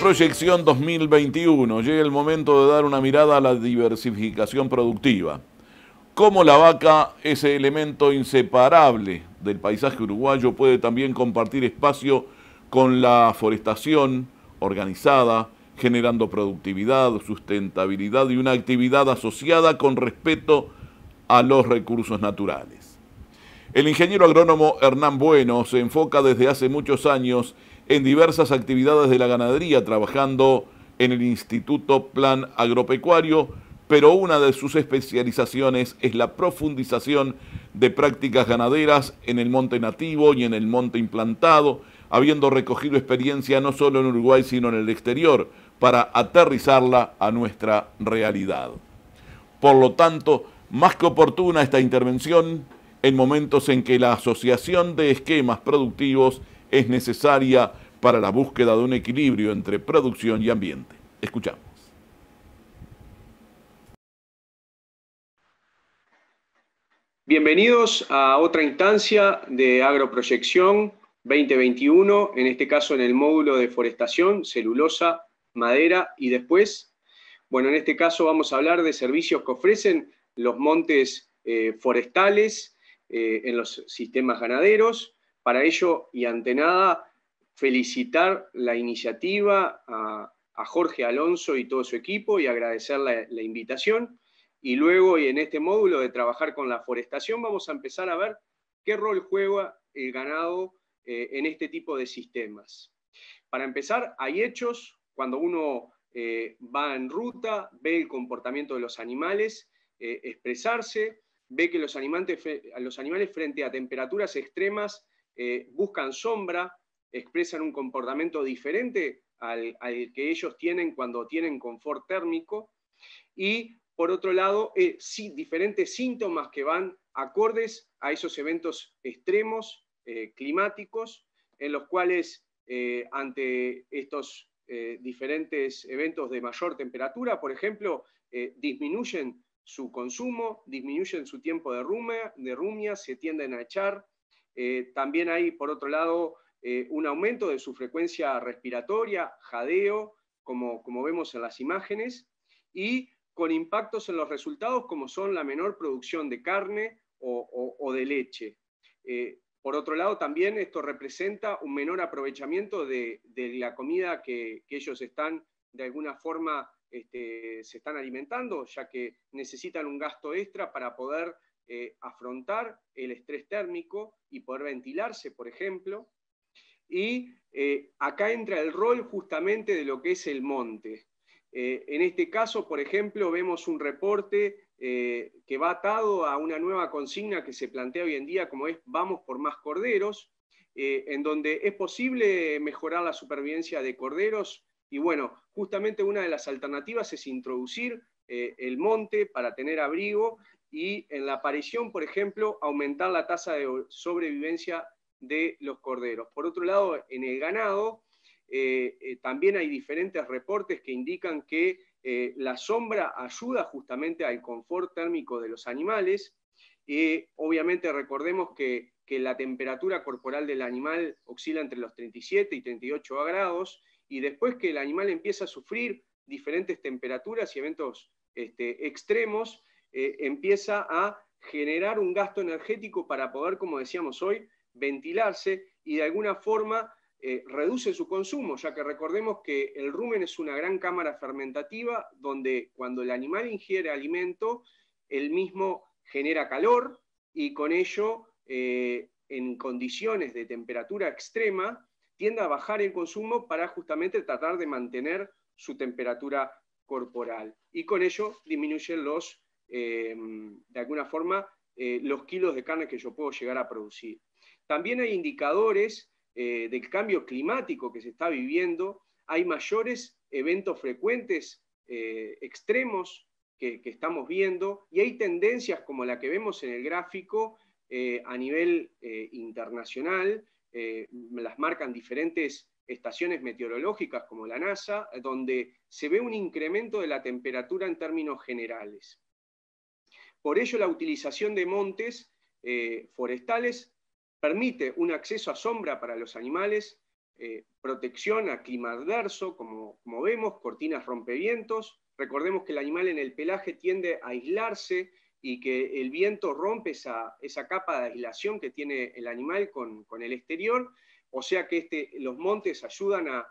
Proyección 2021. Llega el momento de dar una mirada a la diversificación productiva. Cómo la vaca, ese elemento inseparable del paisaje uruguayo, puede también compartir espacio con la forestación organizada, generando productividad, sustentabilidad y una actividad asociada con respeto a los recursos naturales. El ingeniero agrónomo Hernán Bueno se enfoca desde hace muchos años en diversas actividades de la ganadería, trabajando en el Instituto Plan Agropecuario, pero una de sus especializaciones es la profundización de prácticas ganaderas en el monte nativo y en el monte implantado, habiendo recogido experiencia no solo en Uruguay, sino en el exterior, para aterrizarla a nuestra realidad. Por lo tanto, más que oportuna esta intervención en momentos en que la Asociación de Esquemas Productivos es necesaria para la búsqueda de un equilibrio entre producción y ambiente. Escuchamos. Bienvenidos a otra instancia de Agroproyección 2021, en este caso en el módulo de forestación, celulosa, madera y después, bueno, en este caso vamos a hablar de servicios que ofrecen los montes eh, forestales eh, en los sistemas ganaderos para ello, y ante nada, felicitar la iniciativa a, Jorge Alonso y todo su equipo y agradecer la, invitación. Y luego, y en este módulo de trabajar con la forestación, vamos a empezar a ver qué rol juega el ganado eh, en este tipo de sistemas. Para empezar, hay hechos cuando uno eh, va en ruta, ve el comportamiento de los animales, eh, expresarse, ve que los, los, animales frente a temperaturas extremas eh, buscan sombra, expresan un comportamiento diferente al, que ellos tienen cuando tienen confort térmico. Y por otro lado, eh, diferentes síntomas que van acordes a esos eventos extremos eh, climáticos, en los cuales ante estos diferentes eventos de mayor temperatura, por ejemplo, disminuyen su consumo, disminuyen su tiempo de de rumia se tienden a echar, eh, también hay, por otro lado, eh, un aumento de su frecuencia respiratoria, jadeo, como, vemos en las imágenes, y con impactos en los resultados como son la menor producción de carne o, de leche. Eh, por otro lado, también esto representa un menor aprovechamiento de, la comida que, ellos están, de alguna forma, este, se están alimentando, ya que necesitan un gasto extra para poder eh, afrontar el estrés térmico y poder ventilarse, por ejemplo. Y eh, acá entra el rol justamente de lo que es el monte. Eh, en este caso, por ejemplo, vemos un reporte que va atado a una nueva consigna que se plantea hoy en día como es vamos por más corderos, en donde es posible mejorar la supervivencia de corderos y bueno, justamente una de las alternativas es introducir el monte para tener abrigo y en la aparición, por ejemplo, aumentar la tasa de sobrevivencia de los corderos. Por otro lado, en el ganado eh, eh, también hay diferentes reportes que indican que eh, la sombra ayuda justamente al confort térmico de los animales. obviamente recordemos que, la temperatura corporal del animal oscila entre los 37 y 38 grados y después que el animal empieza a sufrir diferentes temperaturas y eventos este, extremos, eh, empieza a generar un gasto energético para poder, como decíamos hoy, ventilarse y de alguna forma eh, reduce su consumo, ya que recordemos que el rumen es una gran cámara fermentativa donde cuando el animal ingiere alimento, el mismo genera calor y con ello, eh, en condiciones de temperatura extrema, tiende a bajar el consumo para justamente tratar de mantener su temperatura corporal. Y con ello disminuyen los Em, de alguna forma, eh, los kilos de carne que yo puedo llegar a producir. También hay indicadores eh, del cambio climático que se está viviendo, hay mayores eventos frecuentes eh, extremos que, estamos viendo y hay tendencias como la que vemos en el gráfico a nivel internacional, las marcan diferentes estaciones meteorológicas como la NASA, donde se ve un incremento de la temperatura en términos generales. Por ello, la utilización de montes eh, forestales permite un acceso a sombra para los animales, eh, protección a clima adverso, como, vemos, cortinas rompevientos. Recordemos que el animal en el pelaje tiende a aislarse y que el viento rompe esa, capa de aislación que tiene el animal con, el exterior. O sea que este, los montes ayudan a,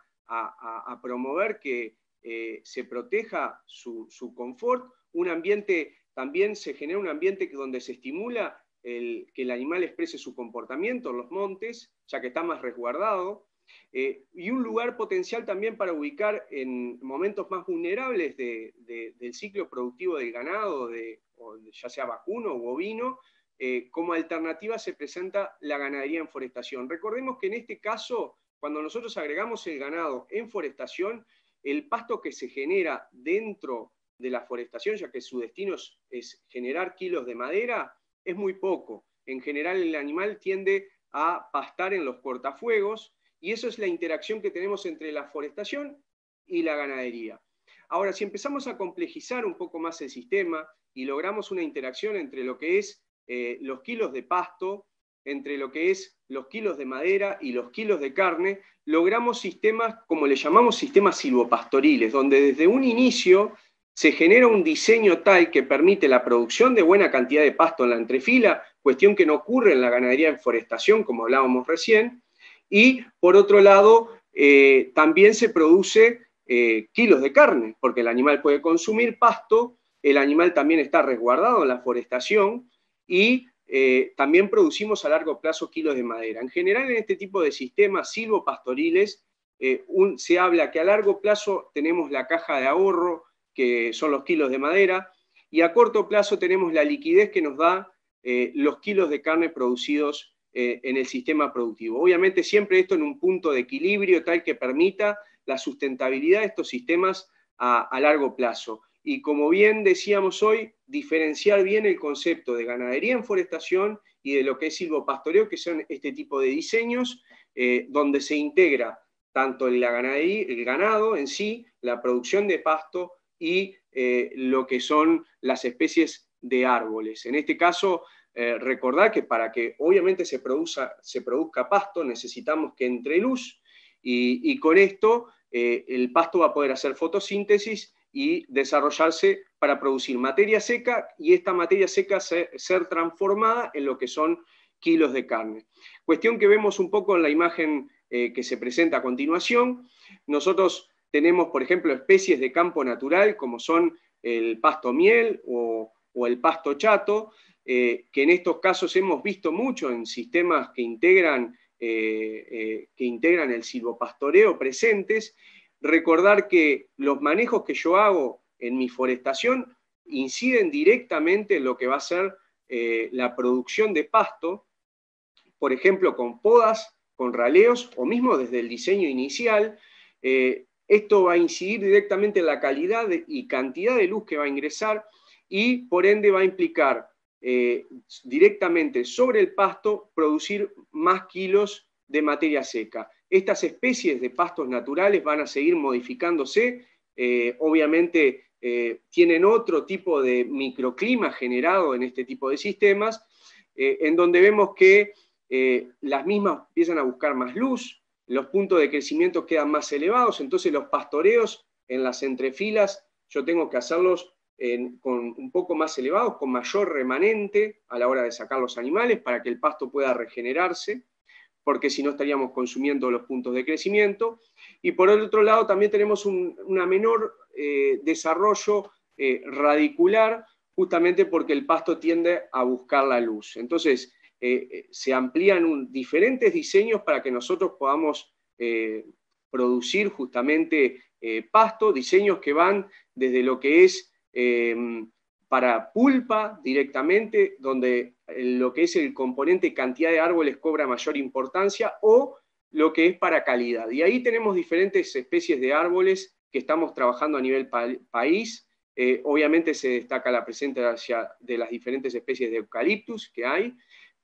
promover que eh, se proteja su confort, un ambiente también se genera un ambiente donde se estimula el, que el animal exprese su comportamiento en los montes, ya que está más resguardado, eh, y un lugar potencial también para ubicar en momentos más vulnerables del ciclo productivo del ganado, de, ya sea vacuno o bovino, eh, como alternativa se presenta la ganadería en forestación. Recordemos que en este caso, cuando nosotros agregamos el ganado en forestación, el pasto que se genera dentro de la forestación, ya que su destino es, generar kilos de madera, es muy poco. En general el animal tiende a pastar en los cortafuegos y eso es la interacción que tenemos entre la forestación y la ganadería. Ahora, si empezamos a complejizar un poco más el sistema y logramos una interacción entre lo que es eh, los kilos de pasto, entre lo que es los kilos de madera y los kilos de carne, logramos sistemas, como le llamamos sistemas silvopastoriles, donde desde un inicio se genera un diseño tal que permite la producción de buena cantidad de pasto en la entrefila, cuestión que no ocurre en la ganadería en forestación, como hablábamos recién, y por otro lado, eh, también se produce eh, kilos de carne, porque el animal puede consumir pasto, el animal también está resguardado en la forestación y eh, también producimos a largo plazo kilos de madera. En general, en este tipo de sistemas silvopastoriles, se habla que a largo plazo tenemos la caja de ahorro, que son los kilos de madera, y a corto plazo tenemos la liquidez que nos da eh, los kilos de carne producidos eh, en el sistema productivo. Obviamente siempre esto en un punto de equilibrio tal que permita la sustentabilidad de estos sistemas a, largo plazo. Y como bien decíamos hoy, diferenciar bien el concepto de ganadería en forestación y de lo que es silvopastoreo, que son este tipo de diseños, eh, donde se integra tanto la ganadería, el ganado en sí, la producción de pasto, y eh, lo que son las especies de árboles. En este caso, eh, recordar que para que obviamente se, produzca pasto necesitamos que entre luz y, con esto eh, el pasto va a poder hacer fotosíntesis y desarrollarse para producir materia seca y esta materia seca ser transformada en lo que son kilos de carne. Cuestión que vemos un poco en la imagen que se presenta a continuación. Nosotros tenemos, por ejemplo, especies de campo natural como son el pasto miel o, el pasto chato, eh, que en estos casos hemos visto mucho en sistemas que integran, eh, eh, que integran el silvopastoreo presentes. Recordar que los manejos que yo hago en mi forestación inciden directamente en lo que va a ser la producción de pasto, por ejemplo, con podas, con raleos o mismo desde el diseño inicial. Esto va a incidir directamente en la calidad y cantidad de luz que va a ingresar y por ende va a implicar eh, directamente sobre el pasto producir más kilos de materia seca. Estas especies de pastos naturales van a seguir modificándose, eh, obviamente eh, tienen otro tipo de microclima generado en este tipo de sistemas, en donde vemos que las mismas empiezan a buscar más luz, los puntos de crecimiento quedan más elevados, entonces los pastoreos en las entrefilas yo tengo que hacerlos con un poco más elevados, con mayor remanente a la hora de sacar los animales para que el pasto pueda regenerarse, porque si no estaríamos consumiendo los puntos de crecimiento. Y por el otro lado también tenemos un una menor eh, desarrollo eh, radicular, justamente porque el pasto tiende a buscar la luz. Entonces, eh, eh, se amplían diferentes diseños para que nosotros podamos eh, producir justamente pasto, diseños que van desde lo que es em, para pulpa directamente, donde lo que es el componente cantidad de árboles cobra mayor importancia, o lo que es para calidad. Y ahí tenemos diferentes especies de árboles que estamos trabajando a nivel país. obviamente se destaca la presencia de las diferentes especies de eucaliptus que hay,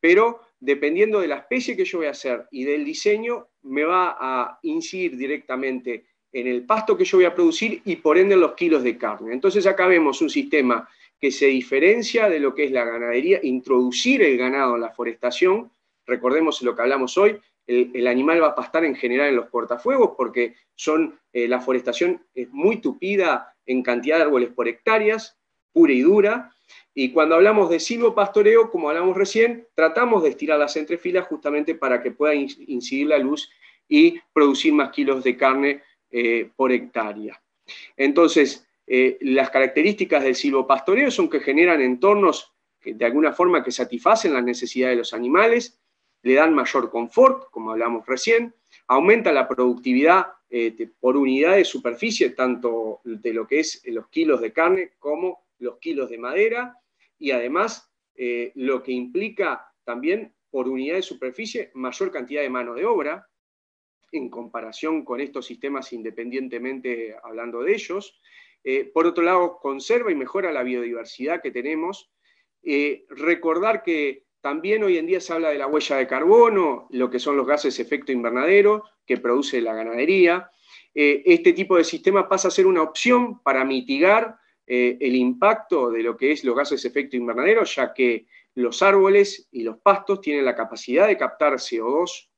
pero dependiendo de la especie que yo voy a hacer y del diseño, me va a incidir directamente en el pasto que yo voy a producir y por ende en los kilos de carne. Entonces acá vemos un sistema que se diferencia de lo que es la ganadería, introducir el ganado en la forestación, recordemos lo que hablamos hoy, el, animal va a pastar en general en los portafuegos porque son, eh, la forestación es muy tupida en cantidad de árboles por hectáreas, pura y dura. Y cuando hablamos de silvopastoreo, como hablamos recién, tratamos de estirar las entrefilas justamente para que pueda incidir la luz y producir más kilos de carne eh, por hectárea. Entonces, eh, las características del silvopastoreo son que generan entornos que, de alguna forma que satisfacen las necesidades de los animales, le dan mayor confort, como hablamos recién, aumenta la productividad eh, por unidad de superficie, tanto de lo que es los kilos de carne como los kilos de madera y además eh, lo que implica también por unidad de superficie mayor cantidad de mano de obra en comparación con estos sistemas independientemente hablando de ellos. Eh, por otro lado, conserva y mejora la biodiversidad que tenemos. Eh, recordar que también hoy en día se habla de la huella de carbono, lo que son los gases efecto invernadero que produce la ganadería. este tipo de sistema pasa a ser una opción para mitigar eh, el impacto de lo que es los gases efecto invernadero, ya que los árboles y los pastos tienen la capacidad de captar CO2,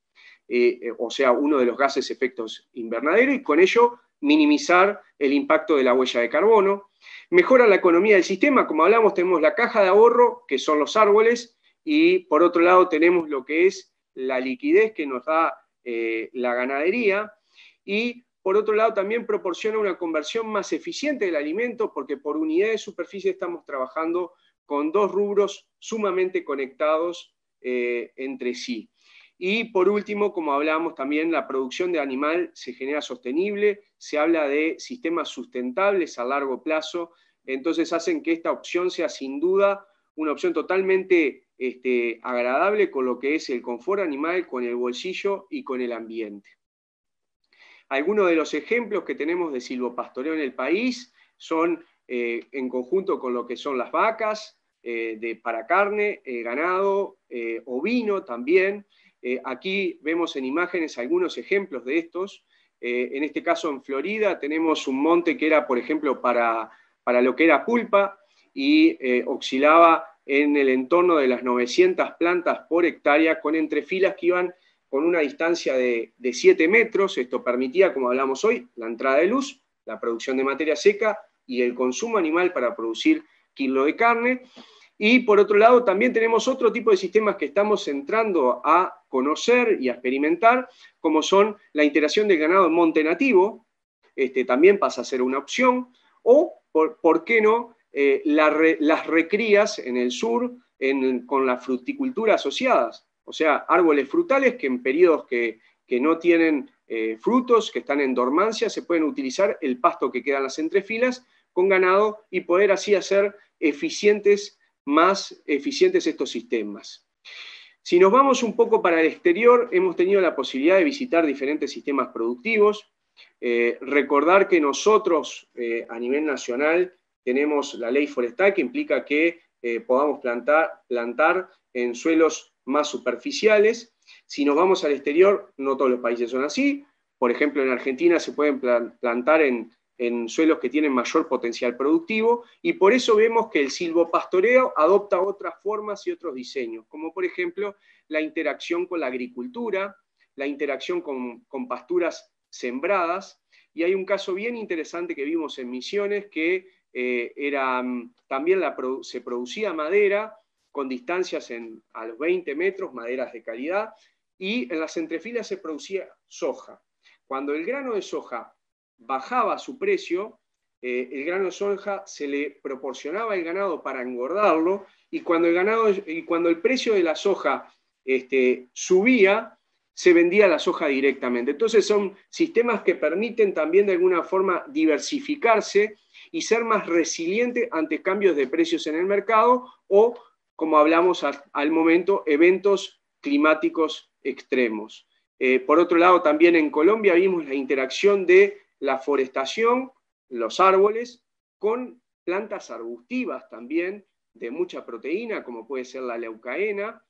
eh, o sea, uno de los gases efectos invernadero, y con ello minimizar el impacto de la huella de carbono. Mejora la economía del sistema, como hablamos, tenemos la caja de ahorro, que son los árboles, y por otro lado tenemos lo que es la liquidez que nos da eh, la ganadería, y por otro lado, también proporciona una conversión más eficiente del alimento porque por unidad de superficie estamos trabajando con dos rubros sumamente conectados eh, entre sí. Y por último, como hablábamos también, la producción de animal se genera sostenible, se habla de sistemas sustentables a largo plazo, entonces hacen que esta opción sea sin duda una opción totalmente este, agradable con lo que es el confort animal, con el bolsillo y con el ambiente. Algunos de los ejemplos que tenemos de silvopastoreo en el país son eh, en conjunto con lo que son las vacas eh, de, para carne, eh, ganado, ovino también. aquí vemos en imágenes algunos ejemplos de estos. en este caso en Florida tenemos un monte que era, por ejemplo, para, para lo que era pulpa y oscilaba en el entorno de las 900 plantas por hectárea con entrefilas que iban con una distancia de, 7 metros. Esto permitía, como hablamos hoy, la entrada de luz, la producción de materia seca y el consumo animal para producir kilo de carne. Y por otro lado, también tenemos otro tipo de sistemas que estamos entrando a conocer y a experimentar, como son la interacción del ganado en monte nativo, este, también pasa a ser una opción, o, por, qué no, eh, las recrías en el sur con la fruticultura asociadas. O sea, árboles frutales que en periodos que, no tienen eh, frutos, que están en dormancia, se pueden utilizar el pasto que queda en las entrefilas con ganado y poder así hacer eficientes, más eficientes estos sistemas. Si nos vamos un poco para el exterior, hemos tenido la posibilidad de visitar diferentes sistemas productivos. Eh, recordar que nosotros eh, a nivel nacional tenemos la ley forestal que implica que podamos plantar, plantar en suelos más superficiales. Si nos vamos al exterior, no todos los países son así. Por ejemplo, en Argentina se pueden plantar en, suelos que tienen mayor potencial productivo y por eso vemos que el silvopastoreo adopta otras formas y otros diseños, como por ejemplo la interacción con la agricultura, la interacción con, pasturas sembradas. Y hay un caso bien interesante que vimos en Misiones que eh, era, mm, también se producía madera, con distancias en, a los 20 metros, maderas de calidad, y en las entrefilas se producía soja. Cuando el grano de soja bajaba su precio, eh, el grano de soja se le proporcionaba al ganado para engordarlo, y cuando el, ganado, y cuando el precio de la soja este, subía, se vendía la soja directamente. Entonces son sistemas que permiten también de alguna forma diversificarse y ser más resiliente ante cambios de precios en el mercado o como hablamos al momento, eventos climáticos extremos. Eh, por otro lado, también en Colombia vimos la interacción de la forestación, los árboles, con plantas arbustivas también de mucha proteína, como puede ser la leucaena,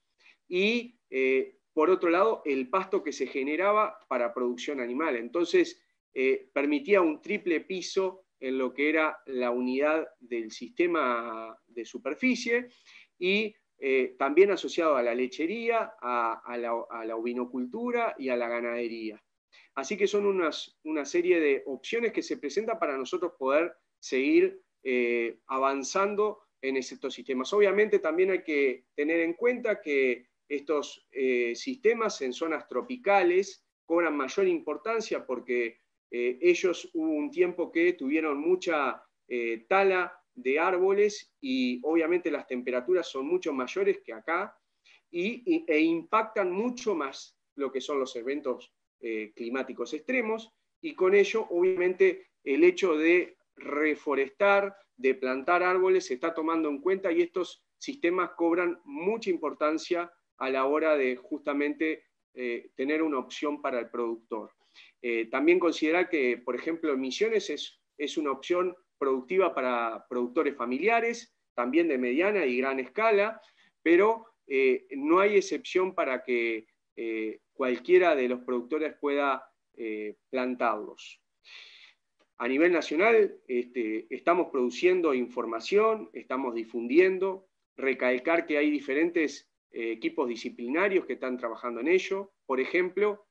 y eh, por otro lado, el pasto que se generaba para producción animal. Entonces, eh, permitía un triple piso en lo que era la unidad del sistema de superficie y eh, también asociado a la lechería, a, la, a, ovinocultura y a la ganadería. Así que son una serie de opciones que se presentan para nosotros poder seguir eh, avanzando en estos sistemas. Obviamente también hay que tener en cuenta que estos eh, sistemas en zonas tropicales cobran mayor importancia porque ellos hubo un tiempo que tuvieron mucha tala de árboles y obviamente las temperaturas son mucho mayores que acá e impactan mucho más lo que son los eventos eh, climáticos extremos y con ello obviamente el hecho de reforestar, de plantar árboles se está tomando en cuenta y estos sistemas cobran mucha importancia a la hora de justamente eh, tener una opción para el productor. Eh, también considerar que, por ejemplo, emisiones es, es una opción productiva para productores familiares, también de mediana y gran escala, pero eh, no hay excepción para que eh, cualquiera de los productores pueda eh, plantarlos. A nivel nacional este, estamos produciendo información, estamos difundiendo, recalcar que hay diferentes equipos disciplinarios que están trabajando en ello. Por ejemplo,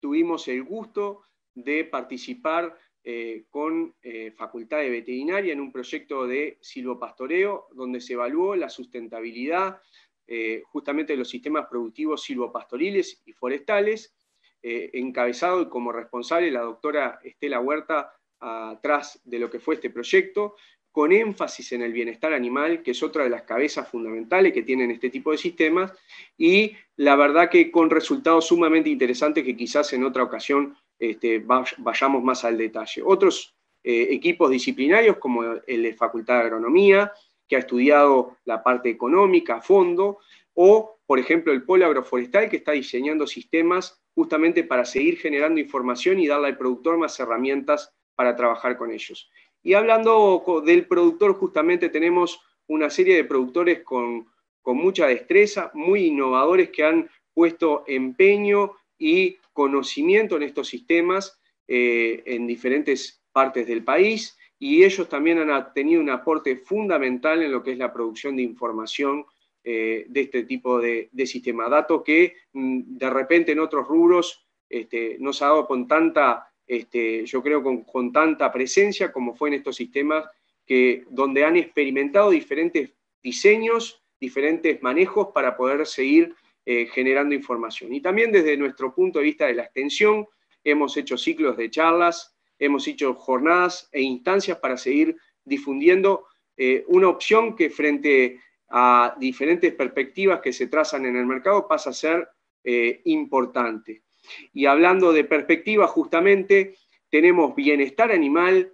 tuvimos el gusto de participar eh, con eh, Facultad de Veterinaria en un proyecto de silvopastoreo donde se evaluó la sustentabilidad eh, justamente de los sistemas productivos silvopastoriles y forestales, encabezado y como responsable la doctora Estela Huerta atrás de lo que fue este proyecto, con énfasis en el bienestar animal, que es otra de las cabezas fundamentales que tienen este tipo de sistemas, y la verdad que con resultados sumamente interesantes que quizás en otra ocasión este, vayamos más al detalle. Otros eh, equipos disciplinarios, como el de Facultad de Agronomía, que ha estudiado la parte económica a fondo, o, por ejemplo, el Polo Agroforestal, que está diseñando sistemas justamente para seguir generando información y darle al productor más herramientas para trabajar con ellos. Y hablando del productor, justamente tenemos una serie de productores con, con mucha destreza, muy innovadores, que han puesto empeño y conocimiento en estos sistemas eh, en diferentes partes del país y ellos también han tenido un aporte fundamental en lo que es la producción de información eh, de este tipo de, de sistema. Dato que mm, de repente en otros rubros este, no se ha dado con tanta, este, yo creo, con, tanta presencia como fue en estos sistemas, que, donde han experimentado diferentes diseños, diferentes manejos para poder seguir eh, generando información. Y también desde nuestro punto de vista de la extensión, hemos hecho ciclos de charlas, hemos hecho jornadas e instancias para seguir difundiendo eh, una opción que frente a diferentes perspectivas que se trazan en el mercado pasa a ser eh, importante. Y hablando de perspectivas, justamente tenemos bienestar animal,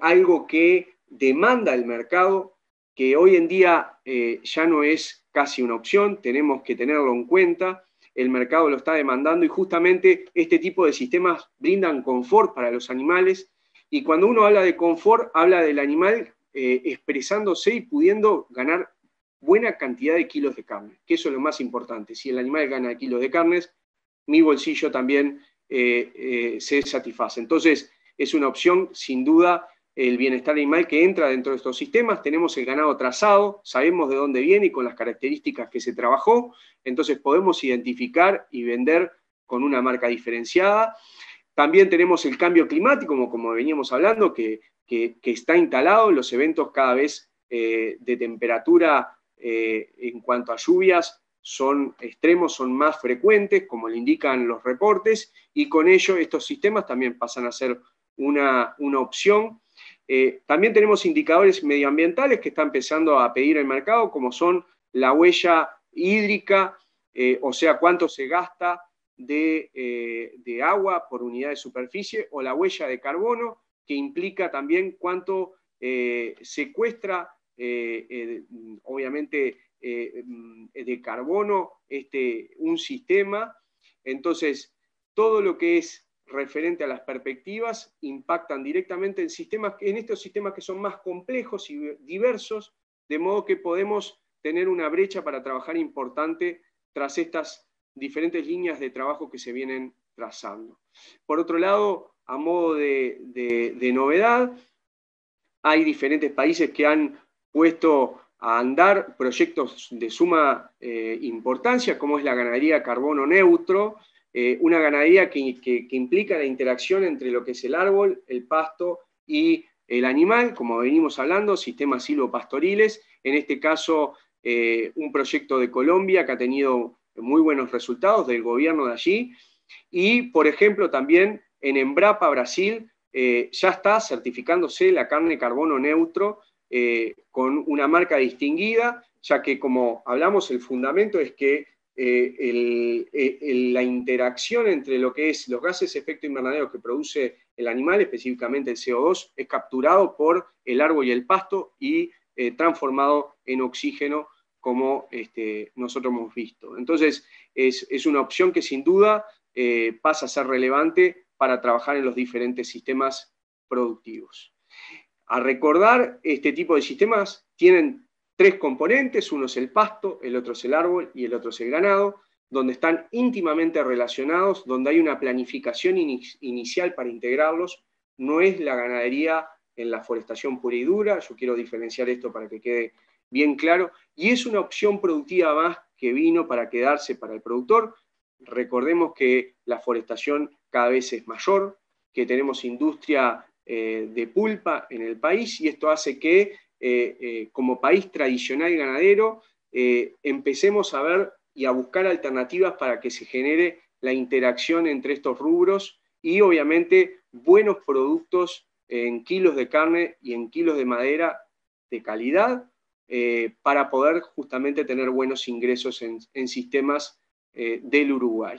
algo que demanda el mercado, que hoy en día ya no es casi una opción, tenemos que tenerlo en cuenta, el mercado lo está demandando y justamente este tipo de sistemas brindan confort para los animales y cuando uno habla de confort, habla del animal eh, expresándose y pudiendo ganar buena cantidad de kilos de carne, que eso es lo más importante. Si el animal gana kilos de carnes, mi bolsillo también eh, eh, se satisface. Entonces, es una opción sin duda el bienestar animal que entra dentro de estos sistemas, tenemos el ganado trazado, sabemos de dónde viene y con las características que se trabajó, entonces podemos identificar y vender con una marca diferenciada. También tenemos el cambio climático, como, veníamos hablando, que, está instalado, los eventos cada vez eh, de temperatura eh, en cuanto a lluvias son extremos, son más frecuentes, como le indican los reportes, y con ello estos sistemas también pasan a ser una, una opción eh, también tenemos indicadores medioambientales que está empezando a pedir el mercado, como son la huella hídrica, eh, o sea, cuánto se gasta de, eh, de, agua por unidad de superficie, o la huella de carbono, que implica también cuánto secuestra, obviamente, de carbono este, un sistema. Entonces, todo lo que es referente a las perspectivas impactan directamente en, en estos sistemas que son más complejos y diversos, de modo que podemos tener una brecha para trabajar importante tras estas diferentes líneas de trabajo que se vienen trazando. Por otro lado, a modo de, novedad, hay diferentes países que han puesto a andar proyectos de suma eh, importancia, como es la ganadería carbono neutro, eh, una ganadería que, implica la interacción entre lo que es el árbol, el pasto y el animal, como venimos hablando, sistemas silvopastoriles, en este caso eh, un proyecto de Colombia que ha tenido muy buenos resultados del gobierno de allí, y por ejemplo también en Embrapa, Brasil, eh, ya está certificándose la carne carbono neutro con una marca distinguida, ya que como hablamos, el fundamento es que eh, eh, la interacción entre lo que es los gases efecto invernadero que produce el animal, específicamente el CO2, es capturado por el árbol y el pasto y eh, transformado en oxígeno como este, nosotros hemos visto. Entonces, es, una opción que sin duda pasa a ser relevante para trabajar en los diferentes sistemas productivos. A recordar, este tipo de sistemas tienen tres componentes, uno es el pasto, el otro es el árbol y el otro es el ganado, donde están íntimamente relacionados, donde hay una planificación inicial para integrarlos, no es la ganadería en la forestación pura y dura, yo quiero diferenciar esto para que quede bien claro, y es una opción productiva más que vino para quedarse para el productor. Recordemos que la forestación cada vez es mayor, que tenemos industria eh, de pulpa en el país y esto hace que eh, eh, como país tradicional ganadero, eh, empecemos a ver y a buscar alternativas para que se genere la interacción entre estos rubros y obviamente buenos productos en kilos de carne y en kilos de madera de calidad para poder justamente tener buenos ingresos en sistemas del Uruguay.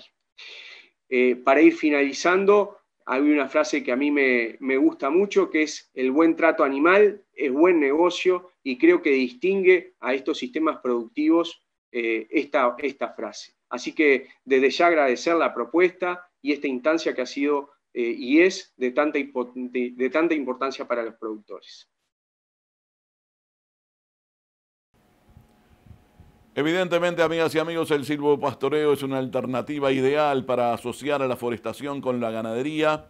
para ir finalizando, hay una frase que a mí me, gusta mucho, que es el buen trato animal, es buen negocio y creo que distingue a estos sistemas productivos eh, esta, frase. Así que desde ya agradecer la propuesta y esta instancia que ha sido eh, y es de tanta importancia para los productores. Evidentemente, amigas y amigos, el silvopastoreo es una alternativa ideal para asociar a la forestación con la ganadería,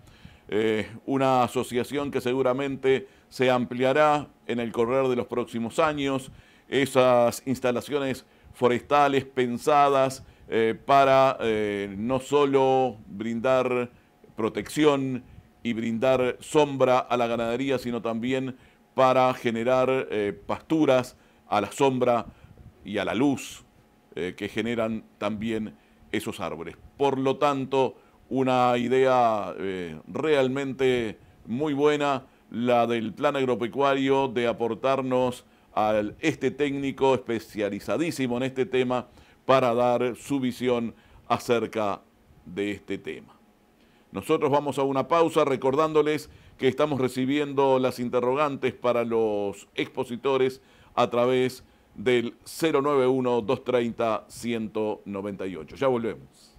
eh, una asociación que seguramente se ampliará en el correr de los próximos años. Esas instalaciones forestales pensadas eh, para eh, no solo brindar protección y brindar sombra a la ganadería, sino también para generar pasturas a la sombra y a la luz eh, que generan también esos árboles. Por lo tanto, una idea eh, realmente muy buena, la del plan agropecuario, de aportarnos a este técnico especializadísimo en este tema para dar su visión acerca de este tema. Nosotros vamos a una pausa recordándoles que estamos recibiendo las interrogantes para los expositores a través de del 091-230-198. Ya volvemos.